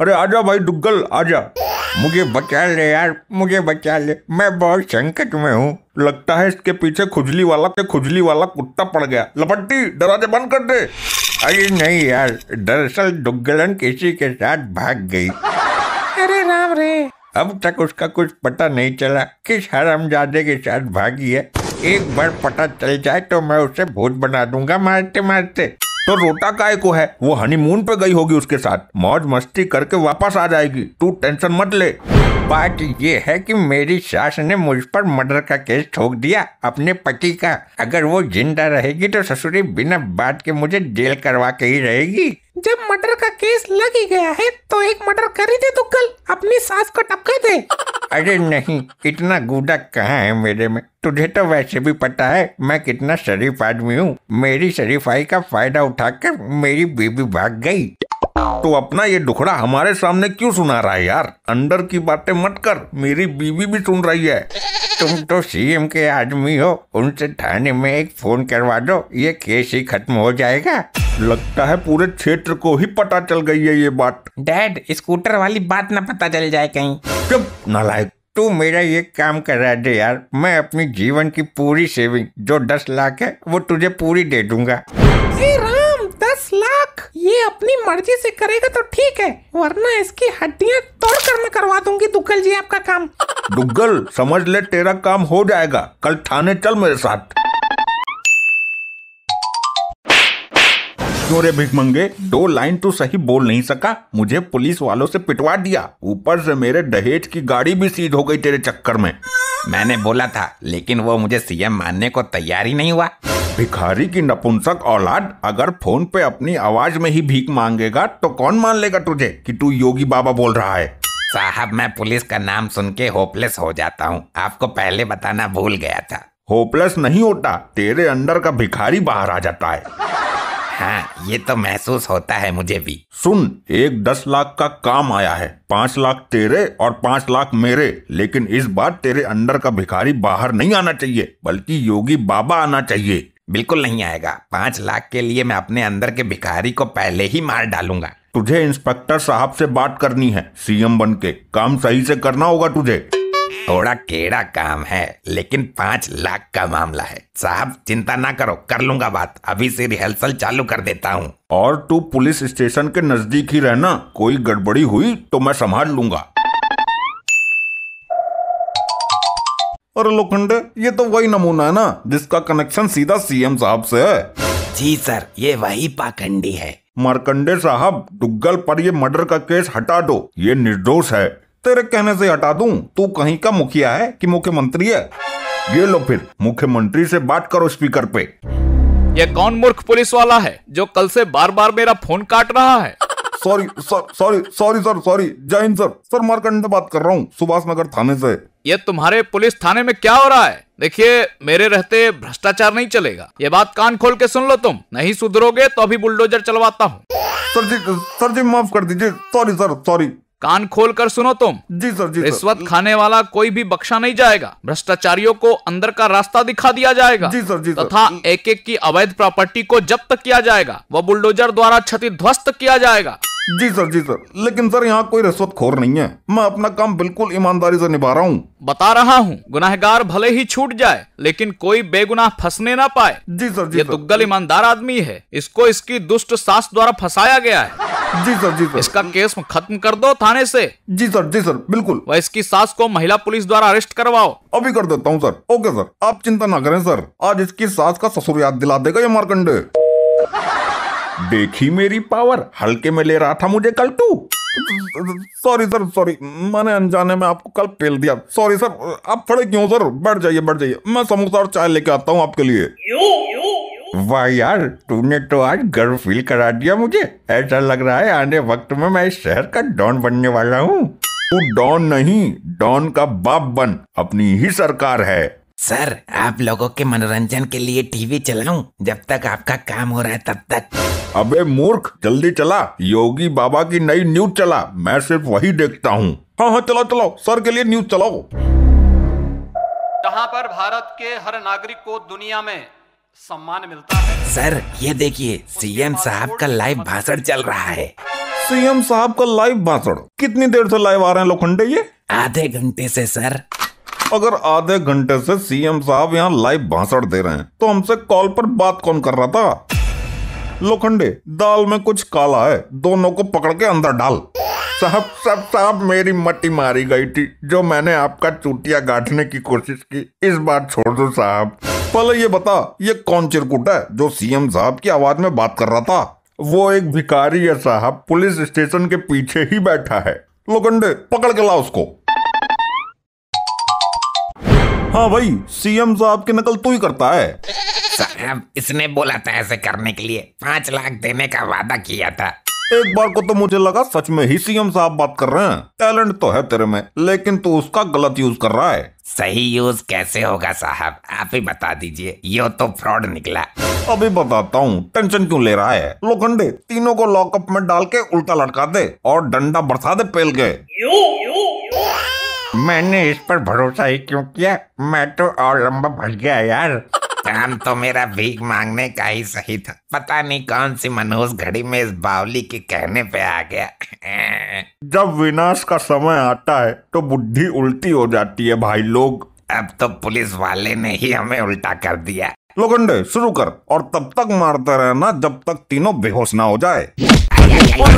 अरे आजा भाई दुग्गल आजा मुझे बचा ले यार मुझे बचा ले मैं बहुत संकट में हूँ लगता है इसके पीछे खुजली वाला के खुजली वाला कुत्ता पड़ गया लपट्टी दरवाजे बंद कर दे अरे नहीं यार दरअसल दुग्गलन किसी के साथ भाग गई अरे राम रे अब तक उसका कुछ पता नहीं चला किस हरामजादे के साथ भागी है एक बार पता चल जाए तो मैं उसे भूत बना दूंगा मारते मारते तो रोटा काय को है वो हनीमून पे गई होगी उसके साथ मौज मस्ती करके वापस आ जाएगी तू टेंशन मत ले बात ये है कि मेरी सास ने मुझ पर मर्डर का केस ठोक दिया अपने पति का अगर वो जिंदा रहेगी तो ससुरी बिना बात के मुझे जेल करवा के ही रहेगी जब मर्डर का केस लग ही गया है तो एक मर्डर कर ही दे तू कल अपनी सास को टपका दे अरे नहीं इतना गुडा कहाँ है मेरे में तुझे तो वैसे भी पता है मैं कितना शरीफ आदमी हूँ मेरी शरीफाई का फायदा उठाकर मेरी बीबी भाग गई तो अपना ये दुखड़ा हमारे सामने क्यों सुना रहा है यार अंदर की बातें मत कर मेरी बीवी भी सुन रही है तुम तो सीएम के आदमी हो उनसे थाने में एक फोन करवा दो ये केस ही खत्म हो जाएगा लगता है पूरे क्षेत्र को ही पता चल गई है ये बात डैड स्कूटर वाली बात ना पता चल जाए कहीं चुप नलायक तू मेरा ये काम कर रहा है यार मैं अपनी जीवन की पूरी सेविंग जो दस लाख है वो तुझे पूरी दे दूंगा मर्जी से करेगा तो ठीक है वरना इसकी हड्डियाँ तोड़ कर मैं करवा दूंगी दुग्गल जी आपका काम दुग्गल समझ ले तेरा काम हो जाएगा कल थाने चल मेरे साथ क्यों रे मंगे दो लाइन तो सही बोल नहीं सका मुझे पुलिस वालों से पिटवा दिया ऊपर से मेरे दहेज की गाड़ी भी सीध हो गई तेरे चक्कर में मैंने बोला था लेकिन वो मुझे सीएम मानने को तैयार ही नहीं हुआ भिखारी की नपुंसक औलाद अगर फोन पे अपनी आवाज में ही भीख मांगेगा तो कौन मान लेगा तुझे कि तू योगी बाबा बोल रहा है साहब मैं पुलिस का नाम सुन के होपलेस हो जाता हूँ आपको पहले बताना भूल गया था होपलेस नहीं होता तेरे अंदर का भिखारी बाहर आ जाता है हाँ ये तो महसूस होता है मुझे भी सुन एक दस लाख का काम आया है पाँच लाख तेरे और पाँच लाख मेरे लेकिन इस बार तेरे अंदर का भिखारी बाहर नहीं आना चाहिए बल्कि योगी बाबा आना चाहिए बिल्कुल नहीं आएगा पांच लाख के लिए मैं अपने अंदर के भिखारी को पहले ही मार डालूंगा तुझे इंस्पेक्टर साहब से बात करनी है सीएम बन के काम सही से करना होगा तुझे थोड़ा केड़ा काम है लेकिन पांच लाख का मामला है साहब चिंता ना करो कर लूंगा बात अभी से रिहर्सल चालू कर देता हूँ और तू पुलिस स्टेशन के नजदीक ही रहना कोई गड़बड़ी हुई तो मैं संभाल लूंगा अरे लोखंडे ये तो वही नमूना है ना जिसका कनेक्शन सीधा सीएम साहब से है जी सर ये वही पाखंडी है मारकंडे साहब डुग्गल पर ये मर्डर का केस हटा दो ये निर्दोष है तेरे कहने से हटा दू तू कहीं का मुखिया है कि मुख्यमंत्री है ये लो फिर मुख्यमंत्री से बात करो स्पीकर पे ये कौन मूर्ख पुलिस वाला है जो कल से बार बार मेरा फोन काट रहा है sorry sorry sorry sir sorry जय हिंद सर सर मारकंडे बात कर रहा हूँ सुभाष नगर थाने से ये तुम्हारे पुलिस थाने में क्या हो रहा है देखिए मेरे रहते भ्रष्टाचार नहीं चलेगा ये बात कान खोल के सुन लो तुम नहीं सुधरोगे तो अभी बुलडोजर चलवाता हूँ सर जी सर जी माफ कर दीजिए सॉरी सर सॉरी कान खोल कर सुनो तुम जी सर जी रिश्वत खाने वाला कोई भी बख्शा नहीं जाएगा भ्रष्टाचारियों को अंदर का रास्ता दिखा दिया जाएगा जी सर जी तथा एक एक की अवैध प्रॉपर्टी को जब्त किया जाएगा वह बुलडोजर द्वारा क्षति ध्वस्त किया जाएगा जी सर जी सर लेकिन सर यहाँ कोई रिश्वत खोर नहीं है मैं अपना काम बिल्कुल ईमानदारी से निभा रहा हूँ बता रहा हूँ गुनाहगार भले ही छूट जाए लेकिन कोई बेगुनाह फंसने ना पाए जी सर जी ये दुग्गल ईमानदार आदमी है इसको इसकी दुष्ट सास द्वारा फंसाया गया है जी सर जी सर इसका केस खत्म कर दो थाने से जी सर जी सर बिल्कुल वह इसकी सास को महिला पुलिस द्वारा अरेस्ट करवाओ अभी कर देता हूँ सर ओके सर आप चिंता ना करें सर आज इसकी सास का ससुर याद दिला देगा ये मारकंडे देखी मेरी पावर हल्के में ले रहा था मुझे कल तू सॉरी सर सॉरी मैंने अनजाने में आपको कल पेल दिया सॉरी सर आप खड़े क्यों सर बैठ जाइए बैठ जाइए मैं समोसा और चाय लेके आता हूँ आपके लिए वाह यार तूने तो आज गर्व फील करा दिया मुझे ऐसा लग रहा है आने वक्त में मैं इस शहर का डॉन बनने वाला हूँ तू डॉन नहीं डॉन का बाप बन अपनी ही सरकार है सर आप लोगों के मनोरंजन के लिए टीवी चलाऊं जब तक आपका काम हो रहा है तब तक अबे मूर्ख जल्दी चला योगी बाबा की नई न्यूज चला मैं सिर्फ वही देखता हूँ हाँ हाँ चलाओ चलाओ सर के लिए न्यूज चलाओ जहाँ पर भारत के हर नागरिक को दुनिया में सम्मान मिलता है सर ये देखिए सीएम साहब का लाइव भाषण चल रहा है सीएम साहब का लाइव भाषण कितनी देर से लाइव आ रहे हैं लोखंडे ये आधे घंटे से सर अगर आधे घंटे से सीएम साहब यहाँ लाइव भाषण दे रहे हैं तो हमसे कॉल पर बात कौन कर रहा था लोखंडे दाल में कुछ काला है दोनों को पकड़ के अंदर डाल साहब साहब साहब मेरी मट्टी मारी गई थी जो मैंने आपका चूटिया गाठने की कोशिश की इस बार छोड़ दो साहब पहले ये बता ये कौन चिरकुट है जो सीएम साहब की आवाज में बात कर रहा था वो एक भिकारी है साहब पुलिस स्टेशन के पीछे ही बैठा है लोखंडे पकड़ के ला उसको हाँ भाई सीएम साहब की नकल तू ही करता है साहब इसने बोला था ऐसे करने के लिए पाँच लाख देने का वादा किया था एक बार को तो मुझे लगा सच में ही सीएम साहब बात कर रहे हैं टैलेंट तो है तेरे में लेकिन तू उसका गलत यूज कर रहा है सही यूज कैसे होगा साहब आप ही बता दीजिए ये तो फ्रॉड निकला अभी बताता हूँ टेंशन क्यों ले रहा है लोखंडे तीनों को लॉकअप में डाल के उल्टा लटका दे और डंडा बरसा दे पेल गए मैंने इस पर भरोसा ही क्यों किया मैं तो और लंबा भर गया यार काम तो मेरा भीख मांगने का ही सही था पता नहीं कौन सी मनोज घड़ी में इस बावली के कहने पे आ गया जब विनाश का समय आता है तो बुद्धि उल्टी हो जाती है भाई लोग अब तो पुलिस वाले ने ही हमें उल्टा कर दिया लोकंडे शुरू कर और तब तक मारता रहना जब तक तीनों बेहोश ना हो जाए